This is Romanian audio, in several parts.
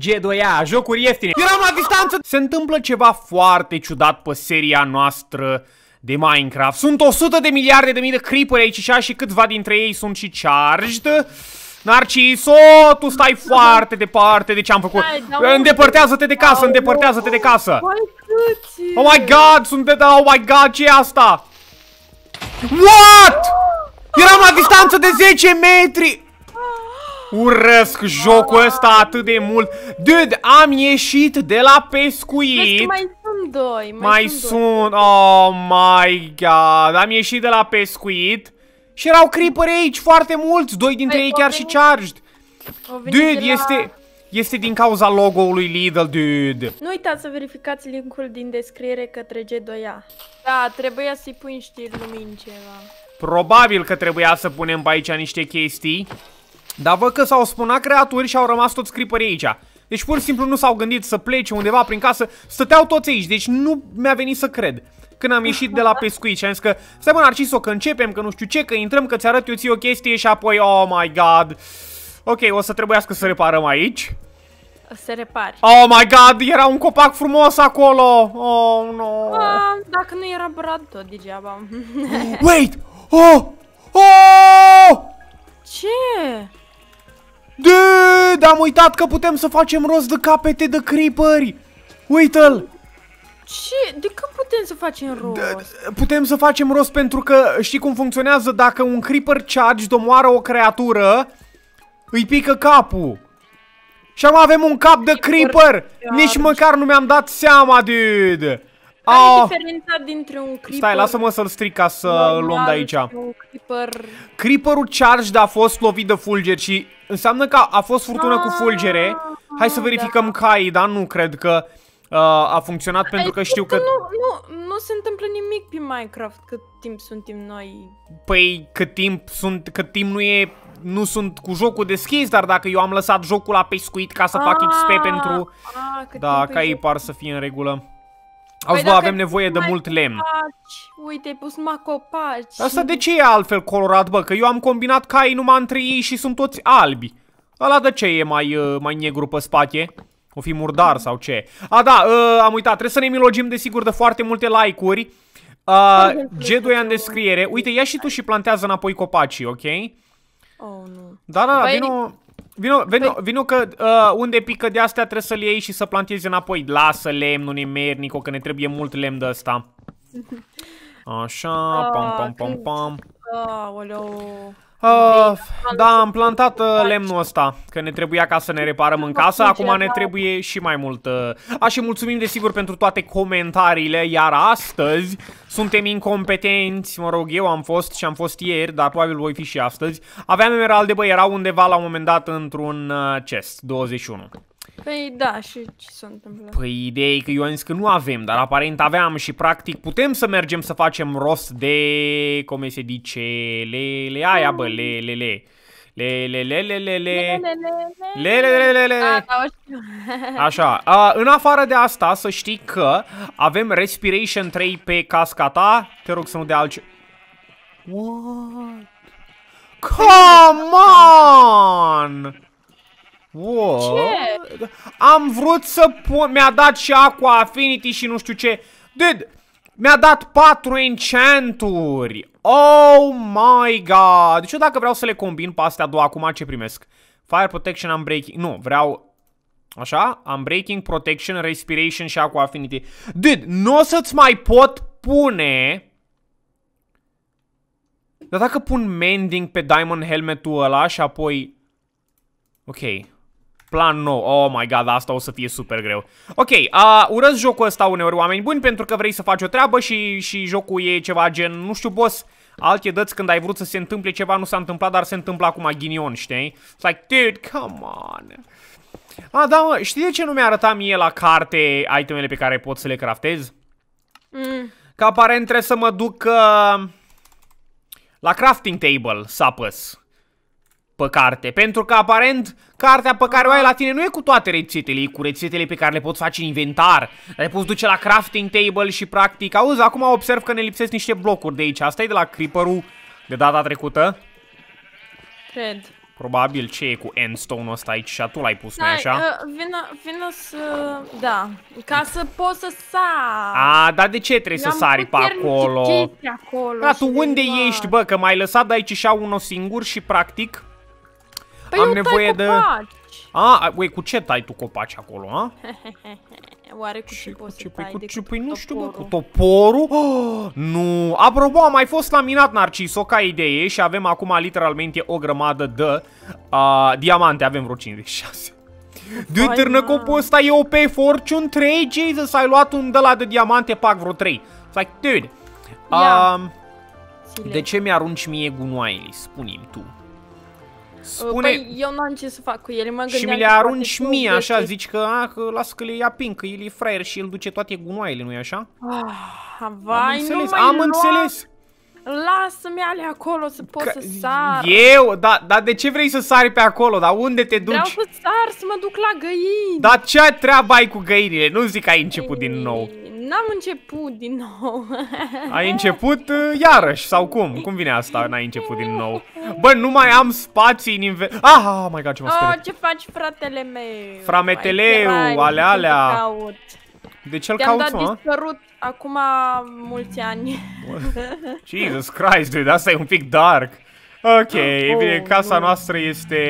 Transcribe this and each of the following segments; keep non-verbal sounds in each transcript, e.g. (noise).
G2A, jocuri ieftine. Eram la distanță! Se întâmplă ceva foarte ciudat pe seria noastră de Minecraft. Sunt 100 de miliarde de mii de creeperi aici și așa și câțiva dintre ei sunt și charged. Narciso, tu stai foarte departe de ce am făcut. Îndepărtează-te de casă, îndepărtează-te de casă. Oh my god, sunt de oh my god, ce e asta? What? Eram la distanță de 10 metri. Urăsc jocul ăsta atât de mult. Dude, am ieșit de la pescuit. mai sunt doi. Mai, mai sunt, sunt. Oh my god. Am ieșit de la pescuit. Și erau creeperi aici foarte mulți. Doi dintre Hai, ei chiar și charged. Dude, la... este... Este din cauza logo-ului Lidl, dude. Nu uitați să verificați linkul din descriere către G2A. Da, trebuia să-i pui niște lumini ceva. Probabil că trebuia să punem pe aici niște chestii. Dar văd că s-au spunat creaturi și au rămas toți creeperii aici. Deci pur și simplu nu s-au gândit să plece undeva prin casă, stăteau toți aici, deci nu mi-a venit să cred. Când am ieșit de la pescuit și am zis că, stai mă Narciso, că începem, că nu știu ce, că intrăm, că ți-arăt eu ție o chestie și apoi, oh my god. Ok, o să trebuiască să reparăm aici. Se repari. Oh my god, era un copac frumos acolo! Oh, no! Uh, dacă nu era brad, tot degeaba. Wait! Oh! Oh! Ce? Dude, am uitat că putem să facem rost de capete de creeperi! uită l Ce? De când putem să facem rost? De, putem să facem rost pentru că știi cum funcționează? Dacă un creeper charge domoară o creatură, îi pică capul. Și acum avem un cap de creeper! Nici măcar nu mi-am dat seama, dude! Care oh. diferența dintre un creeper... Stai, lasă-mă să-l stric ca să luăm de aici. Creeper... Creeperul charged a fost lovit de fulger și înseamnă că a fost furtună ah, cu fulgere. Ah! Hai să ah, verificăm da. caii, dar nu cred că uh, a funcționat Ai păi pentru că știu că... Nu, nu, nu se întâmplă nimic pe Minecraft cât timp suntem noi. Păi cât timp, sunt, cât timp nu e... Nu sunt cu jocul deschis, dar dacă eu am lăsat jocul la pescuit ca să a, fac XP pentru... A, da, caii par să fie în regulă. Auzi, păi avem nevoie de mult copaci. lemn. Uite, ai pus numai copaci. Asta de ce e altfel colorat, bă? Că eu am combinat caii numai între ei și sunt toți albi. Ăla de ce e mai, uh, mai negru pe spate? O fi murdar sau ce? A, da, uh, am uitat. Trebuie să ne milogim, desigur, de foarte multe like-uri. Uh, G2 în descriere. Uite, ia și tu și plantează înapoi copacii, ok? Oh, nu. Da, da, da, păi... vino... Vino, vino, păi... vino că uh, unde pică de astea trebuie să-l iei și să plantezi înapoi. Lasă lemnul mernic, că ne trebuie mult lemn de ăsta. (laughs) Așa, ah, pam, pam, pam, pam. Aoleu. Ah, Ah, da, uh, da, am plantat uh, lemnul ăsta, că ne trebuia ca să ne reparăm în casă, acum ne trebuie și mai mult. Uh. Așa, mulțumim desigur pentru toate comentariile, iar astăzi suntem incompetenți, mă rog, eu am fost și am fost ieri, dar probabil voi fi și astăzi. Aveam emeralde, băi, erau undeva la un moment dat într-un uh, chest, 21. Păi da, și ce s-a întâmplat? Păi ideea e că eu am zis că nu avem, dar aparent aveam și practic putem să mergem să facem rost de, cum se dice, le, le aia bă, le, le, le. Le, le, le, le, le, le, le, le, le, le, le, le da, (laughs) Așa, în afară de asta să știi că avem Respiration 3 pe casca ta, te rog să nu dea alce... What? Come on! Wow. Ce? Am vrut să pun... Mi-a dat și Aqua Affinity și nu știu ce. Dude, mi-a dat patru enchanturi. Oh my god. Deci eu dacă vreau să le combin pe astea două acum, ce primesc? Fire Protection, Unbreaking... Nu, vreau... Așa? Unbreaking, Protection, Respiration și Aqua Affinity. Dude, nu o să-ți mai pot pune... Dar dacă pun Mending pe Diamond Helmet-ul ăla și apoi... Ok. Plan nou. Oh my god, asta o să fie super greu. Ok, uh, urăsc jocul ăsta uneori oameni buni pentru că vrei să faci o treabă și, și jocul e ceva gen, nu știu boss, alte dăți când ai vrut să se întâmple ceva nu s-a întâmplat, dar se întâmplă acum ghinion, știi? It's like, dude, come on. A, da, mă, știi de ce nu mi-a arătat mie la carte itemele pe care pot să le craftez? Mm. Că aparent trebuie să mă duc uh, la crafting table să apăs pe carte. Pentru că, aparent, cartea pe care o ai la tine nu e cu toate rețetele, e cu rețetele pe care le poți face în inventar. Le poți duce la crafting table și, practic, auzi, acum observ că ne lipsesc niște blocuri de aici. Asta e de la creeper de data trecută? Cred. Probabil ce e cu endstone-ul ăsta aici și tu l-ai pus, nu așa? Uh, vină, vină să... da, ca să poți să sari. A, dar de ce trebuie să sari pe acolo? acolo? Da, tu unde ești, bă, că m-ai lăsat de aici și a unul singur și practic... Păi am nevoie de... Copaci. ah, ui, cu ce tai tu copaci acolo, a? (laughs) Oare cu ce, ce poți ce, să păi tai cu ce, păi nu știu, bă, cu toporul? Oh, (gasps) nu! Apropo, am mai fost laminat Narciso ca idee și avem acum literalmente o grămadă de uh, diamante. Avem vreo 56. De târnă copul ăsta e OP Fortune 3, Jesus, ai luat un de la de diamante, pac vreo 3. It's like, dude, um, de ce mi-arunci mie gunoaiele, spune-mi tu? Spune... Păi eu n-am ce să fac cu ele, mă Și mi le arunci mie, așa, zici că, a, că las că le ia pink, că el e fraier și el duce toate gunoaiele, nu-i așa? Ah, vai, am înțeles, nu am lua... înțeles. Lasă-mi alea acolo să pot C să sar. Eu? Da, da. de ce vrei să sari pe acolo? Dar unde te duci? Vreau să sar, să mă duc la găini. Dar ce treabă ai cu găinile? Nu zic că ai început Ei, din nou. N-am început din nou. (laughs) Ai început uh, iarăși sau cum? Cum vine asta? N-ai început din nou. Bă, nu mai am spații în inven... Ah, oh my god, ce mă oh, ce faci, fratele meu? Frameteleu, alea, alea. Caut. De ce-l cauți, dat mă? dispărut acum mulți ani. (laughs) Jesus Christ, dude, asta e un pic dark. Ok, ah, oh, bine, casa noastră este...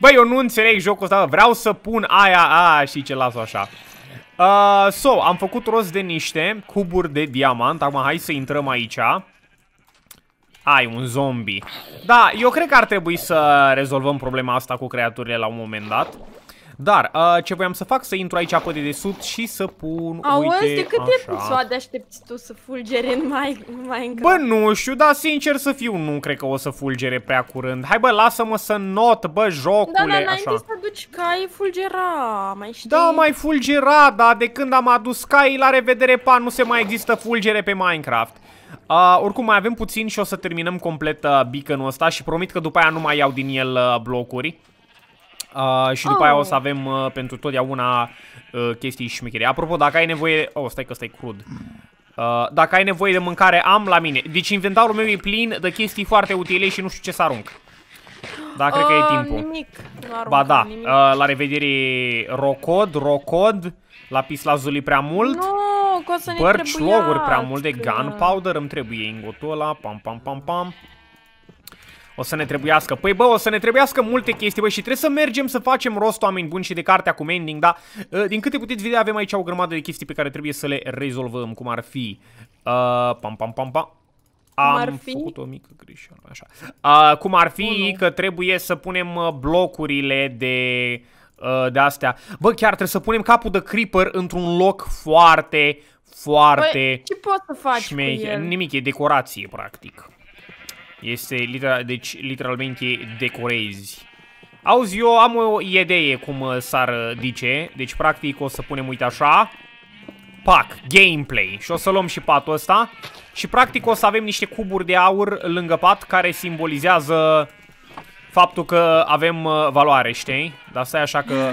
Băi, eu nu înțeleg jocul ăsta, vreau să pun aia, aia și ce las așa. Uh, so, am făcut rost de niște cuburi de diamant. Acum hai să intrăm aici. Ai, un zombie. Da, eu cred că ar trebui să rezolvăm problema asta cu creaturile la un moment dat. Dar, uh, ce voiam să fac, să intru aici pe dedesubt și să pun, Auzi, uite, de cât de soade aștepți tu să fulgere în mai, mai încă? Bă, nu știu, dar sincer să fiu, nu cred că o să fulgere prea curând. Hai bă, lasă-mă să not, bă, jocule, da, da, așa. Da, să duci cai, fulgera, mai știi? Da, mai fulgera, Da, de când am adus cai, la revedere, pan, nu se mai există fulgere pe Minecraft. Uh, oricum mai avem puțin și o să terminăm complet uh, beacon-ul ăsta și promit că după aia nu mai iau din el uh, blocuri. Uh, și după oh. aia o să oh. avem uh, pentru totdeauna uh, chestii șmechere. Apropo, dacă ai nevoie... Oh, stai că stai crud. Uh, dacă ai nevoie de mâncare, am la mine. Deci inventarul meu e plin de chestii foarte utile și nu știu ce să arunc. Da, cred uh, că e uh, timpul. Nimic. Arunc, ba da, nimic. Uh, la revedere Rocod, Rocod, lapis lazuli prea mult. Nu, no, că o să ne Bărci, loguri prea mult de gunpowder, îmi trebuie ingotul ăla, pam pam pam pam. O să ne trebuiască, păi bă, o să ne trebuiască multe chestii, bă, și trebuie să mergem să facem rost oameni buni și de cartea cu mending, da? Ă, din câte puteți vedea, avem aici o grămadă de chestii pe care trebuie să le rezolvăm, cum ar fi... Uh, pam, pam, pam, pam. Am ar fi? făcut o mică greșeală, așa. Uh, cum ar fi Unu. că trebuie să punem blocurile de de astea. Bă, chiar trebuie să punem capul de creeper într-un loc foarte, foarte Bă, păi, ce poți să faci cu el? Nimic, e decorație, practic. Este, litera, deci, literalmente decorezi. Auzi, eu am o idee cum uh, s-ar dice. Uh, deci, practic, o să punem, uite așa. Pac, gameplay. Și o să luăm și patul ăsta. Și, practic, o să avem niște cuburi de aur lângă pat care simbolizează faptul că avem uh, valoare, știi? Dar stai așa că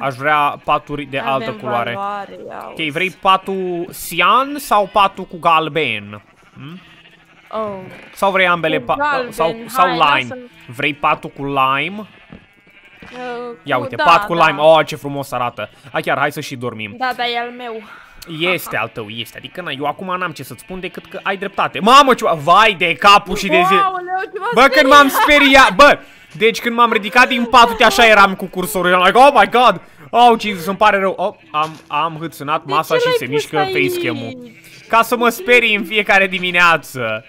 aș vrea paturi de avem altă culoare. Valoare, ok, vrei patul cian sau patul cu galben? Hm? Oh. Sau vrei ambele pa sau, sau, hai, sau lime? Vrei patul cu lime? Uh, Ia uite, da, pat cu da. lime. Oh, ce frumos arată. A, chiar, hai să și dormim. Da, da, e al meu. Este Aha. al tău, este. Adică, na, eu acum n-am ce să-ți spun decât că ai dreptate. Mamă, ceva, vai de capul și de zi. Bă, când m-am speriat, bă, deci când m-am ridicat din pat, uite, așa eram cu cursorul. I'm like, oh my god, oh, Jesus, îmi pare rău. Oh, am, am hâțânat masa și se mișcă facecam-ul. Ca să mă sperii în fiecare dimineață.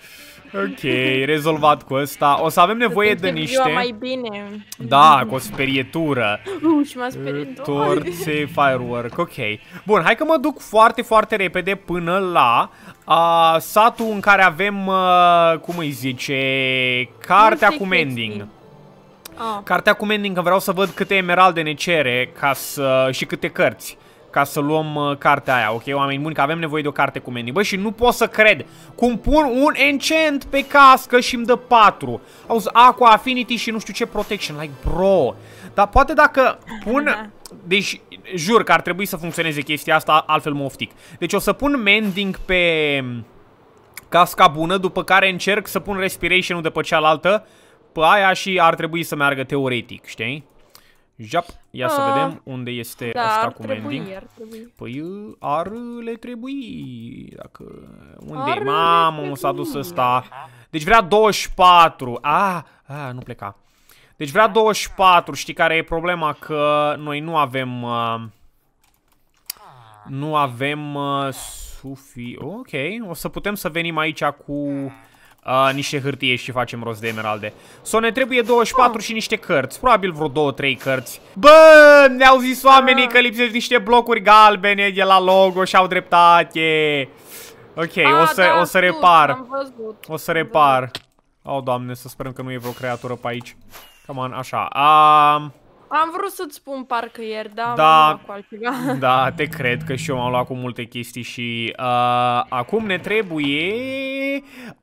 Ok, rezolvat cu ăsta. O să avem nevoie de niște... mai bine. Da, cu o sperietură. Uh, și m-a Torțe, firework, ok. Bun, hai că mă duc foarte, foarte repede până la uh, satul în care avem, uh, cum îi zice, cartea cu mending. Ah. Cartea cu mending, că vreau să văd câte emeralde ne cere ca să... și câte cărți ca să luăm uh, cartea aia, ok, oameni buni, că avem nevoie de o carte cu Mandy. Bă, și nu pot să cred cum pun un enchant pe cască și îmi dă 4. Auzi, Aqua Affinity și nu știu ce Protection, like, bro. Dar poate dacă pun... Da. Deci, jur că ar trebui să funcționeze chestia asta, altfel mă oftic. Deci o să pun Mending pe mm, casca bună, după care încerc să pun Respiration-ul de pe cealaltă, pe aia și ar trebui să meargă teoretic, știi? Jap, ia să ah, vedem unde este da, asta cu trebui, Mandy. Ar Păi ar le trebui, dacă... unde ar Mamă, s-a dus ăsta. Deci vrea 24. Ah, ah, nu pleca. Deci vrea 24, știi care e problema? Că noi nu avem... Uh, nu avem uh, sufi... Ok, o să putem să venim aici cu uh, niște hârtie și facem rost de emeralde. So, ne trebuie 24 ah. și niște cărți, probabil vreo 2-3 cărți. Bă, ne-au zis oamenii ah. că lipsesc niște blocuri galbene de la logo și au dreptate. Ok, A, ah, o, să, da, o să repar. O să repar. Au, oh, doamne, să sperăm că nu e vreo creatură pe aici. Come on, așa. Um... Am vrut să-ți spun parcă ieri, dar da, cu altceva. (laughs) Da, te cred că și eu am luat cu multe chestii și uh, acum ne trebuie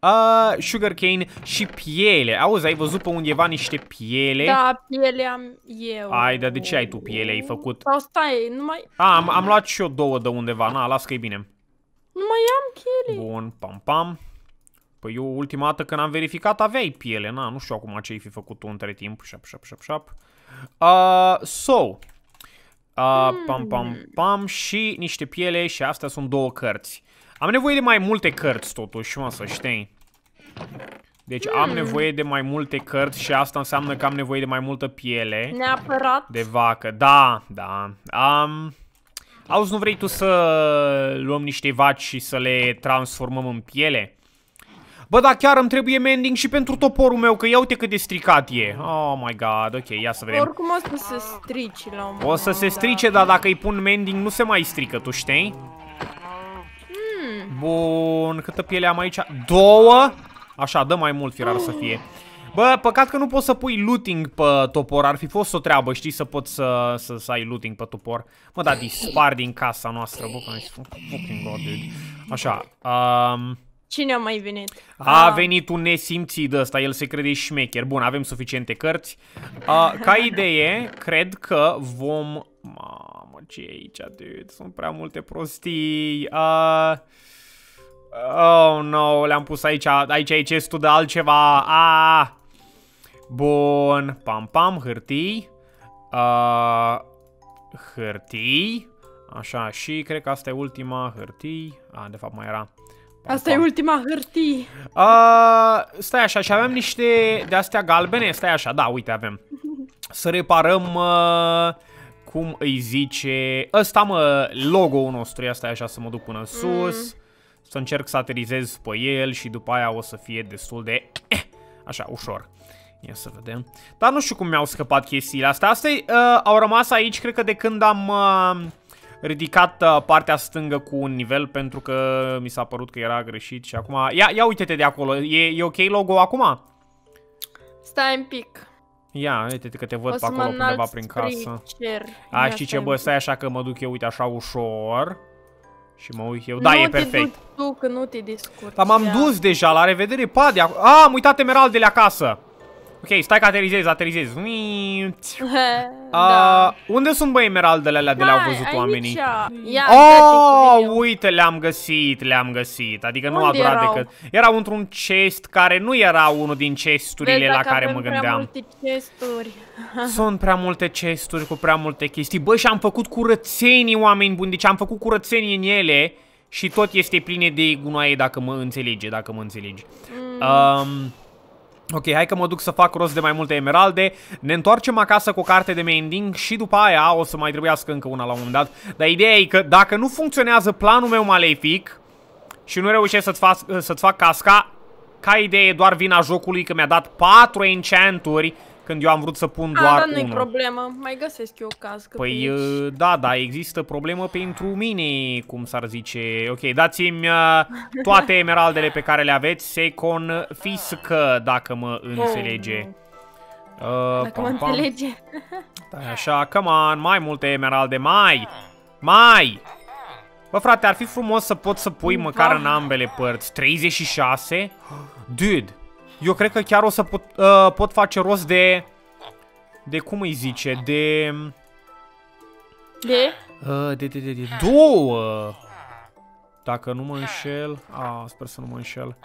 uh, sugarcane și piele. Auzi, ai văzut pe undeva niște piele? Da, piele am eu. Ai, dar de ce ai tu piele? Ai făcut? Sau stai, Nu A, am, am luat și eu două de undeva, na, las că e bine. Nu mai am piele. Bun, pam, pam. Păi eu ultima dată când am verificat aveai piele, na, nu știu acum ce ai fi făcut tu între timp, șap, șap, șap, șap. Uh, so, Uh, pam, pam, hmm. pam și niște piele și astea sunt două cărți. Am nevoie de mai multe cărți totuși, mă, să știi. Deci am hmm. nevoie de mai multe cărți și asta înseamnă că am nevoie de mai multă piele. Neapărat. De vacă, da, da. Um, auzi, nu vrei tu să luăm niște vaci și să le transformăm în piele? Bă, dar chiar îmi trebuie mending și pentru toporul meu, că ia uite cât de stricat e. Oh my god, ok, ia să vedem. Oricum o să se strici la un moment, O să se strice, dar dacă îi pun mending nu se mai strică, tu știi? Hmm. Bun, câtă piele am aici? Două? Așa, dă mai mult firar să fie. Bă, păcat că nu poți să pui looting pe topor, ar fi fost o treabă, știi, să poți să, să, să ai looting pe topor. Mă, dar dispar din casa noastră, bă, că nu-i fucking god, dude. Așa, um, Cine a mai venit? A, a ah. venit un nesimțit ăsta, el se crede șmecher. Bun, avem suficiente cărți. Uh, ca (laughs) idee, cred că vom... Mamă, ce e aici, dude? Sunt prea multe prostii. Uh... Oh, no, le-am pus aici. Aici e chestul de altceva. A... Bun, pam, pam, hârtii. Uh, Hârtii. Așa, și cred că asta e ultima hârtii. Ah, de fapt mai era. Asta e ultima hârtie. Uh, stai așa, și avem niște de astea galbene. Stai așa, da, uite, avem. (laughs) Să reparăm... Uh, cum îi zice... Ăsta, mă, logo-ul nostru. Asta e așa, să mă duc până în mm. sus. Mm. Să încerc să aterizez pe el și după aia o să fie destul de... Eh, așa, ușor. Ia să vedem. Dar nu știu cum mi-au scăpat chestiile astea. Astea uh, au rămas aici, cred că de când am... Uh, ridicat uh, partea stângă cu un nivel pentru că mi s-a părut că era greșit și acum... Ia, ia uite-te de acolo, e, e ok logo acum? Stai un pic. Ia, uite că te văd pe acolo undeva prin casă. Cer. A, Ia știi ce, bă, stai așa că mă duc eu, uite, așa ușor. Și mă uit eu. Da, nu e perfect. Nu te tu, că nu te descurci. Dar m-am dus deja, la revedere, pa, de A, am uitat emeraldele acasă. Ok, stai că aterizezi, aterizezi. (laughs) da. uh, unde sunt băi emeraldele alea de le-au văzut oamenii? Ia, oh, uite, le-am găsit, le-am găsit. Adică nu a durat erau? decât... Erau într-un chest care nu era unul din chesturile la care mă gândeam. Prea multe chesturi. (laughs) sunt prea multe chesturi cu prea multe chestii. Bă, și am făcut curățenii, oameni buni. Deci am făcut curățenii în ele și tot este pline de gunoaie dacă mă înțelege, dacă mă înțelegi. Mm. Um, Ok, hai că mă duc să fac rost de mai multe emeralde, ne întoarcem acasă cu o carte de mending și după aia o să mai trebuiască încă una la un moment dat. Dar ideea e că dacă nu funcționează planul meu malefic și nu reușesc să-ți fac, să fac casca, ca idee doar vina jocului că mi-a dat 4 enchanturi când eu am vrut să pun A, doar dar nu-i problemă, mai găsesc eu cască Păi, aici. Uh, da, da, există problemă pentru mine, cum s-ar zice. Ok, dați-mi uh, toate (laughs) emeraldele pe care le aveți, se confiscă, dacă mă înțelege. Uh, dacă pam, mă înțelege. (laughs) Da, așa, come on, mai multe emeralde, mai, mai! Bă, frate, ar fi frumos să pot să pui măcar în ambele părți. 36? (gasps) Dude! Eu cred că chiar o să pot, uh, pot face rost de... De cum îi zice? De... De? Uh, de, de, de, de două. Dacă nu mă înșel... A, ah, sper să nu mă înșel.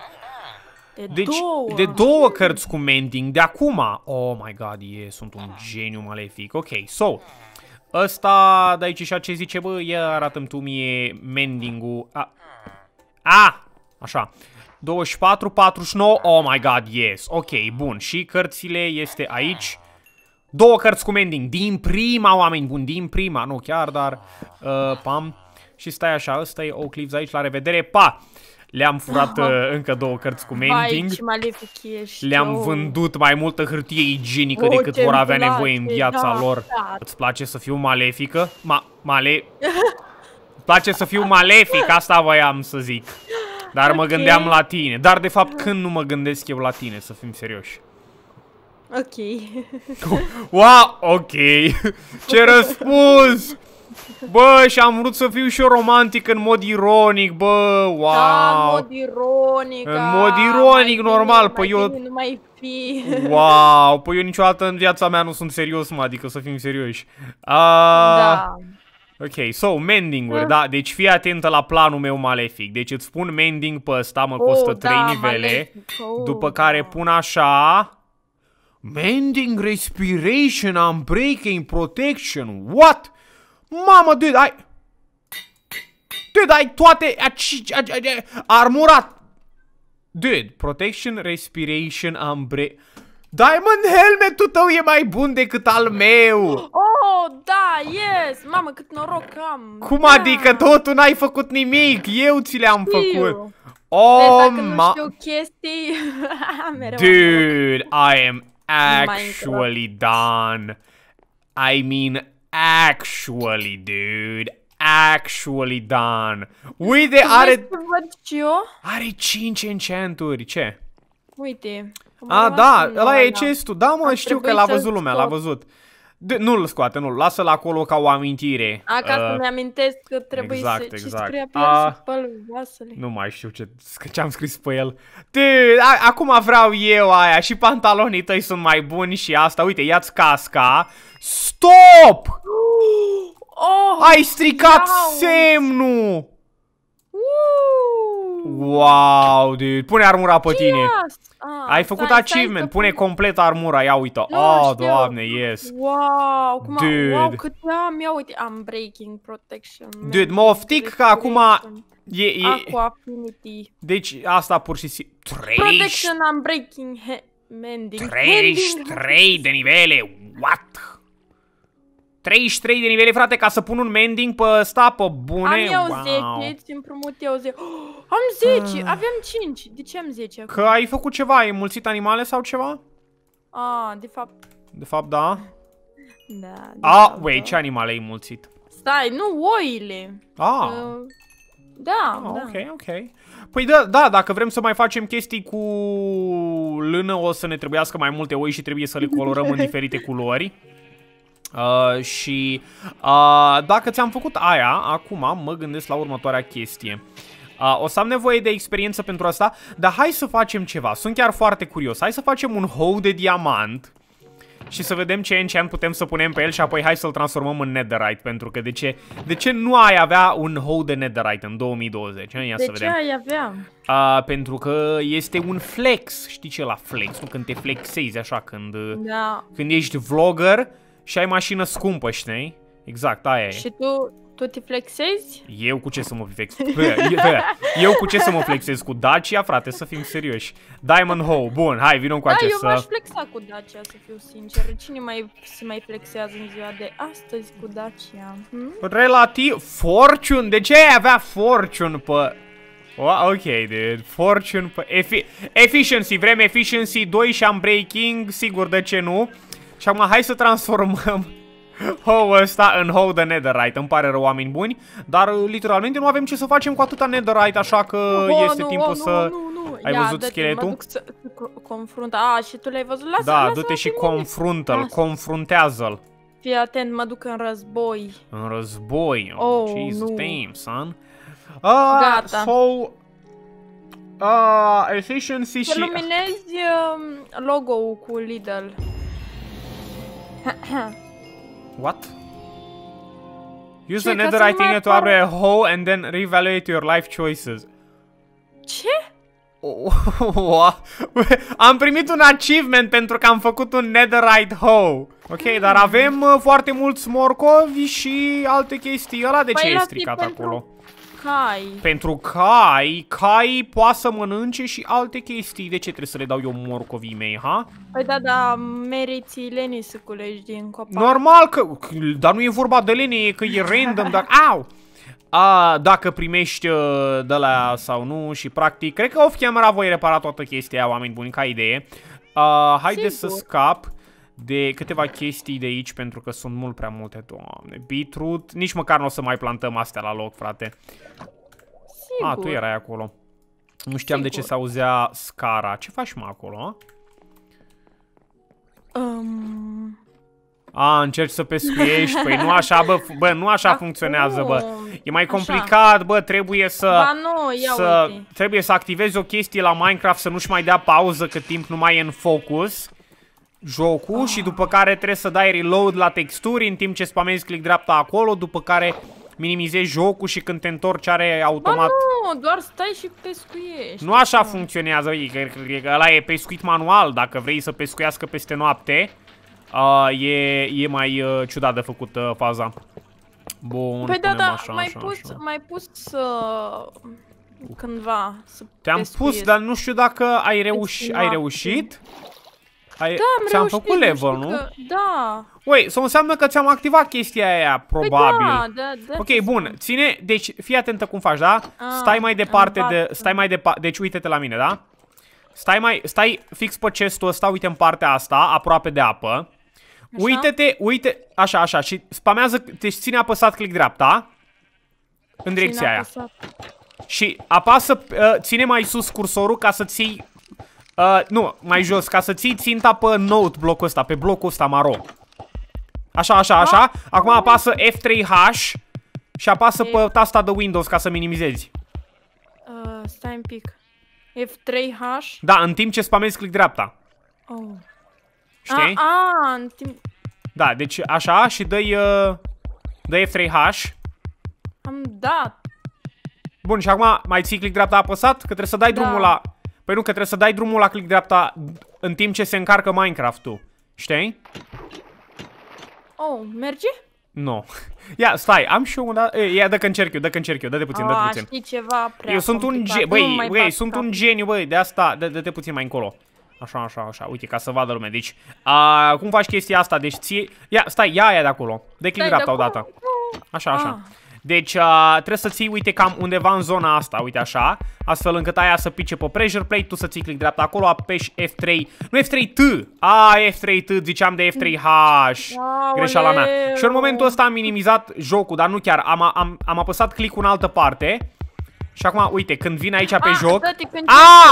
De deci, două. de două cărți cu mending de acum. Oh my god, e, sunt un geniu malefic. Ok, so... Ăsta de aici și ce zice, bă, ia arată-mi tu mie mending-ul. A, a, așa. 24, 49, oh my god, yes, ok, bun, și cărțile este aici. Două cărți cu mending, din prima, oameni buni, din prima, nu chiar, dar, uh, pam, și stai așa, ăsta e Oak Leaves aici, la revedere, pa! Le-am furat (laughs) uh, încă două cărți cu mending. Le-am vândut mai multă hârtie igienică o, oh, decât vor avea place, nevoie în viața da, lor. Da. Îți place să fiu malefică? Ma, male... (laughs) Îți place să fiu malefic, asta voiam să zic. Dar mă gândeam la tine. Dar de fapt când nu mă gândesc eu la tine, să fim serioși. Ok. (laughs) wow, ok. Ce (laughs) răspuns! Bă, și am vrut să fiu și eu romantic în mod ironic, bă, da, wow. Da, mod ironic. În mod ironic, mai normal, bine, păi eu... nu mai fi. (laughs) Wow, păi eu niciodată în viața mea nu sunt serios, mă, adică să fim serioși. A... Da. Ok, so, mending-uri, ah. da, deci fii atentă la planul meu malefic. Deci îți pun mending pe ăsta, mă oh, costă da, 3 nivele, oh, după da. care pun așa... Mending, respiration, unbreaking, protection, what? Mamă, dude, ai... Dude, ai toate... Armurat! Dude, protection, respiration, umbre... Diamond helmet-ul tău e mai bun decât al meu! Oh, da, yes! Mamă, cât noroc am! Cum da. adică? Tot tu n-ai făcut nimic! Eu ți le-am făcut! Oh, ma... nu știu chestii, (laughs) Dude, I am da. actually done. I mean, actually, dude. Actually done. Uite, are... Are 5 enchanturi, ce? Uite. A, ah, da, ăla e chestul. Da, mă, știu că l-a văzut lumea, l-a văzut. De, nu-l scoate, nu-l lasă-l acolo ca o amintire. A, ca uh, să-mi amintesc că trebuie exact, să... Exact, exact. A... Nu mai știu ce, ce am scris pe el. De, a, acum vreau eu aia și pantalonii tăi sunt mai buni și asta. Uite, ia-ți casca. Stop! Oh, Ai stricat iau. semnul! Uh. Wow, dude. Pune armura pe ce tine. Asta? Ai făcut stai, achievement, stai, pune complet armura, ia uita. Nu, oh, știu. doamne, yes. Wow, cum Dude. Am, wow, cât am, ia uite, am breaking protection. Dude, mă oftic că acum... E, e... Aqua Affinity. Deci asta pur și simplu... Protection, unbreaking, mending. 33 de nivele, what? 33 de nivele, frate, ca să pun un mending pe ăsta, pe bune. Am eu wow. 10, îți împrumut eu 10. Oh, am 10, ah. avem 5. De ce am 10 acum? Că ai făcut ceva, ai mulțit animale sau ceva? Ah, de fapt... De fapt, da? Da. Ah, fapt, wait, da. ce animale ai mulțit? Stai, nu oile. Ah. Uh, da, ah, da. Ok, ok. Păi da, da, dacă vrem să mai facem chestii cu lână, o să ne trebuiască mai multe oi și trebuie să le colorăm în (laughs) diferite culori. Uh, și uh, dacă ți-am făcut aia, acum mă gândesc la următoarea chestie. Uh, o să am nevoie de experiență pentru asta, dar hai să facem ceva. Sunt chiar foarte curios. Hai să facem un hou de diamant și să vedem ce enchant putem să punem pe el și apoi hai să-l transformăm în netherite, pentru că de ce, de ce nu ai avea un hou de netherite în 2020? Ia de să vedem. ce ai avea? Uh, pentru că este un flex, știi ce la flex, nu? Când te flexezi așa, când, da. când ești vlogger, și ai mașină scumpă, știi? Exact, aia e. Și tu, tu te flexezi? Eu cu ce să mă flexez? (laughs) eu cu ce să mă flexez? Cu Dacia, frate, să fim serioși. Diamond Ho, bun, hai, vină cu da, acest. Da, eu m-aș uh, flexa cu Dacia, să fiu sincer. Cine mai se mai flexează în ziua de astăzi cu Dacia? Hm? Relativ, Fortune, de ce ai avea Fortune pe... Wow, ok, dude. Fortune Efi... Efficiency, vrem efficiency 2 și am breaking, sigur, de ce nu? Și acum hai să transformăm (laughs) Hou ăsta în Hou de Netherite. Îmi pare rău, oameni buni, dar uh, literalmente nu avem ce să facem cu atâta Netherite, așa că oh, este oh, nu, timpul oh, să... Nu, nu, nu. Ai Ia, văzut scheletul? Să, confrunt. A, și tu l-ai văzut? Lasă, da, du-te și confruntă-l, ah. confruntează-l. Fii atent, mă duc în război. În război? Oh, oh Jesus, nu. damn, son. Uh, Gata. So, uh, efficiency și... Să luminezi uh, logo-ul cu Lidl. (coughs) what? Use the netherite ingot to upgrade a hole and then reevaluate your life choices. Ce? (laughs) am primit un achievement pentru că am făcut un netherite hoe. Ok, hmm. dar avem uh, foarte mulți morcovi și alte chestii. Ăla de păi ce păi e stricat acolo? Pentru cai. Pentru cai, cai poate să mănânce și alte chestii. De ce trebuie să le dau eu morcovii mei, ha? Păi da, da, meriți lenii să culegi din copac. Normal că, dar nu e vorba de lenii, e că e random, dar (laughs) au! A, dacă primești uh, de la sau nu și practic, cred că off camera voi repara toată chestia, oameni buni, ca idee. Uh, haide Sigur. să scap de câteva chestii de aici pentru că sunt mult prea multe, doamne. Beetroot, nici măcar nu o să mai plantăm astea la loc, frate. Sigur. A, tu erai acolo. Nu știam Sigur. de ce s-auzea scara. Ce faci, mă, acolo, Um... A, încerci să pescuiești, păi nu așa, bă, bă nu așa Acum. funcționează, bă. E mai complicat, așa. bă, trebuie să ba nu, ia să uite. trebuie să activezi o chestie la Minecraft să nu-și mai dea pauză cât timp nu mai e în focus jocul ah. și după care trebuie să dai reload la texturi în timp ce spamezi click dreapta acolo, după care minimizezi jocul și când te întorci are automat... Ba nu, doar stai și pescuiești. Nu așa funcționează, cred că ăla e pescuit manual, dacă vrei să pescuiască peste noapte, uh, e, e mai uh, ciudat de făcut uh, faza. Bun, păi da, da, așa, mai, așa, pus, așa. mai pus să... Cândva să Te-am pus, dar nu știu dacă ai, reușit, ai reușit. Ai, da, am ți-am făcut level, nu? Că... Da. Ui, să înseamnă că ți-am activat chestia aia, probabil. Păi da, da, da, ok, bun. Ține, deci fii atentă cum faci, da? A, ah, stai mai departe de... Stai mai departe... Deci uite-te la mine, da? Stai mai... Stai fix pe chestul ăsta, uite în partea asta, aproape de apă. Uite-te, uite... Așa, așa. Și spamează... Deci ține apăsat click dreapta. În direcția aia. Și apasă, uh, ține mai sus cursorul ca să ții Uh, nu, mai jos, ca să ții ținta pe note blocul ăsta, pe blocul ăsta maro. Așa, așa, așa. Acum apasă F3H și apasă pe tasta de Windows ca să minimizezi. Uh, stai un pic. F3H? Da, în timp ce spamezi click dreapta. Oh. Știi? A, ah, a, ah, în timp... Da, deci așa și dai i dă F3H. Am dat. Bun, și acum mai ții click dreapta apăsat, că trebuie să dai da. drumul la Păi nu, că trebuie să dai drumul la click dreapta în timp ce se încarcă Minecraft-ul. Știi? Oh, merge? Nu. No. (laughs) Ia, stai, am și eu un da Ia, dă că încerc eu, dă că încerc eu, dă-te puțin, dă-te puțin. Știi ceva prea eu sunt un geniu, băi, băi, sunt un geniu, băi, de asta, dă-te puțin mai încolo. Așa, așa, așa, uite, ca să vadă lumea, deci, a, cum faci chestia asta, deci ție, ia, stai, ia aia de acolo, de click dreapta odată. Așa, așa. Ah. Deci uh, trebuie să ții, uite, cam undeva în zona asta, uite așa, astfel încât aia să pice pe pressure plate, tu să ții click dreapta acolo, apeși F3, nu F3T, a, F3T, ziceam de F3H, greșeala mea. Și în momentul ăsta am minimizat jocul, dar nu chiar, am, am, am apăsat click în altă parte. Și acum, uite, când vin aici pe ah, joc...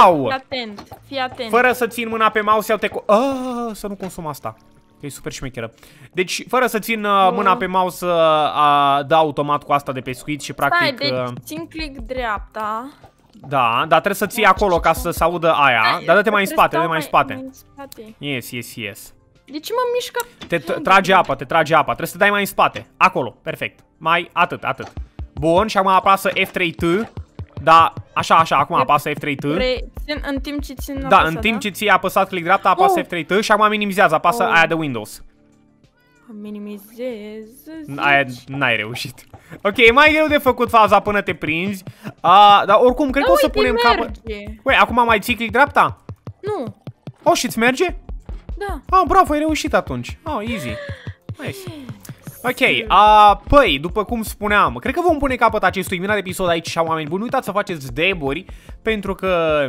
Au! Fii atent, fii atent. Fără să țin mâna pe mouse, iau te... Ah, să nu consum asta. Că e super șmecheră. Deci, fără să țin uh, mâna mm. pe mouse, uh, uh, da automat cu asta de pescuit și practic... Stai, deci uh, țin click dreapta. Da, dar trebuie să ții acolo ca să se audă aia. Da, dar dă-te mai în spate, dă-te mai în spate. Yes, yes, yes. De ce mă mișcă? Te trage apa, te trage apa. Trebuie să dai mai în spate. Acolo, perfect. Mai atât, atât. Bun, și acum apasă F3T. Da, așa, așa, acum apasă F3 T. În timp ce țin Da, apasă, în timp da? ce ții apăsat click dreapta, apasă oh. F3 T și acum minimizează, apasă oh. aia de Windows. Minimizez... Aia n-ai reușit. Ok, mai greu de făcut faza până te prinzi. Uh, dar oricum, cred da, că o să punem capăt. Uite, acum mai ții click dreapta? Nu. O, oh, și-ți merge? Da. Ah, bravo, ai reușit atunci. Ah, oh, easy. Nice. (gasps) Ok, a, păi, după cum spuneam, cred că vom pune capăt acestui minunat episod aici, oameni buni. Nu uitați să faceți deburi, pentru că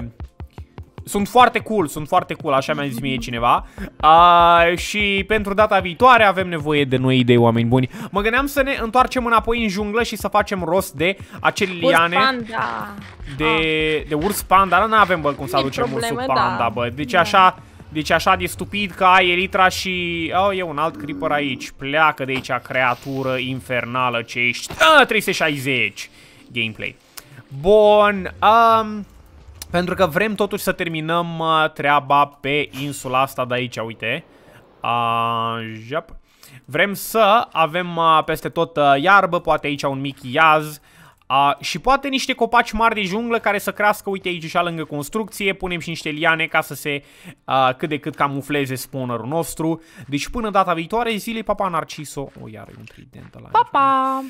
sunt foarte cool, sunt foarte cool, așa mi-a zis mie (laughs) cineva. A, și pentru data viitoare avem nevoie de noi idei, oameni buni. Mă gândeam să ne întoarcem înapoi în junglă și să facem rost de acele liane. Panda. De, ah. de urs panda, nu avem bă cum să aducem ursul panda, da. bă. Deci da. așa deci așa de stupid că ai Elitra și... Oh, e un alt Creeper aici. Pleacă de aici, creatură infernală ce ești. Ah, 360 gameplay. Bun, um, pentru că vrem totuși să terminăm uh, treaba pe insula asta de aici, uite. Uh, Vrem să avem uh, peste tot uh, iarbă, poate aici un mic iaz. Uh, a, și poate niște copaci mari de junglă care să crească, uite aici așa lângă construcție, punem și niște liane ca să se a, cât de cât camufleze spawnerul nostru. Deci până data viitoare, zilei, papa Narciso. O, iară un trident ăla. Pa, pa!